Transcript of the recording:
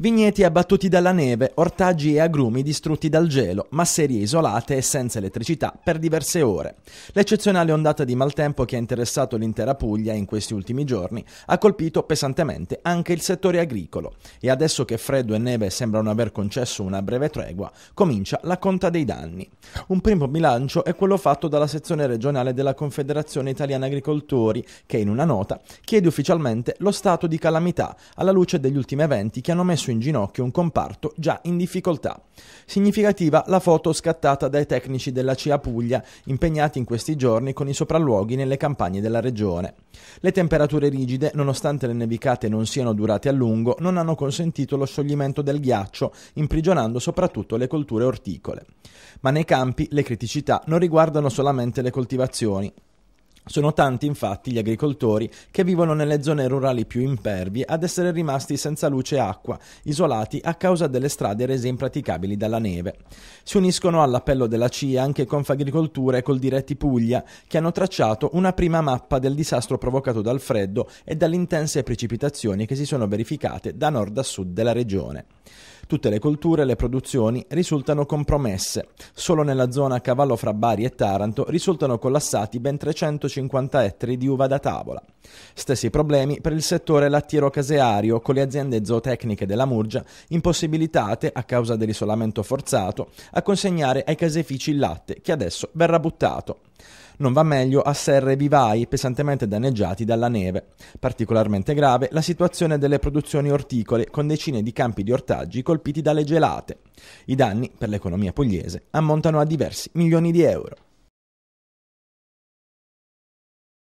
Vigneti abbattuti dalla neve, ortaggi e agrumi distrutti dal gelo, masserie isolate e senza elettricità per diverse ore. L'eccezionale ondata di maltempo che ha interessato l'intera Puglia in questi ultimi giorni ha colpito pesantemente anche il settore agricolo e adesso che freddo e neve sembrano aver concesso una breve tregua, comincia la conta dei danni. Un primo bilancio è quello fatto dalla sezione regionale della Confederazione Italiana Agricoltori che in una nota chiede ufficialmente lo stato di calamità alla luce degli ultimi eventi che hanno messo messo in ginocchio un comparto già in difficoltà. Significativa la foto scattata dai tecnici della CIA Puglia, impegnati in questi giorni con i sopralluoghi nelle campagne della regione. Le temperature rigide, nonostante le nevicate non siano durate a lungo, non hanno consentito lo scioglimento del ghiaccio, imprigionando soprattutto le colture orticole. Ma nei campi le criticità non riguardano solamente le coltivazioni. Sono tanti infatti gli agricoltori che vivono nelle zone rurali più impervie ad essere rimasti senza luce e acqua, isolati a causa delle strade rese impraticabili dalla neve. Si uniscono all'appello della CIA anche Confagricoltura e col Diretti Puglia, che hanno tracciato una prima mappa del disastro provocato dal freddo e dalle intense precipitazioni che si sono verificate da nord a sud della regione. Tutte le colture e le produzioni risultano compromesse. Solo nella zona a cavallo fra Bari e Taranto risultano collassati ben 350 ettari di uva da tavola. Stessi problemi per il settore lattiero-caseario con le aziende zootecniche della Murgia impossibilitate, a causa dell'isolamento forzato, a consegnare ai caseifici il latte che adesso verrà buttato. Non va meglio a serre e vivai pesantemente danneggiati dalla neve. Particolarmente grave la situazione delle produzioni orticole con decine di campi di ortaggi colpiti dalle gelate. I danni per l'economia pugliese ammontano a diversi milioni di euro.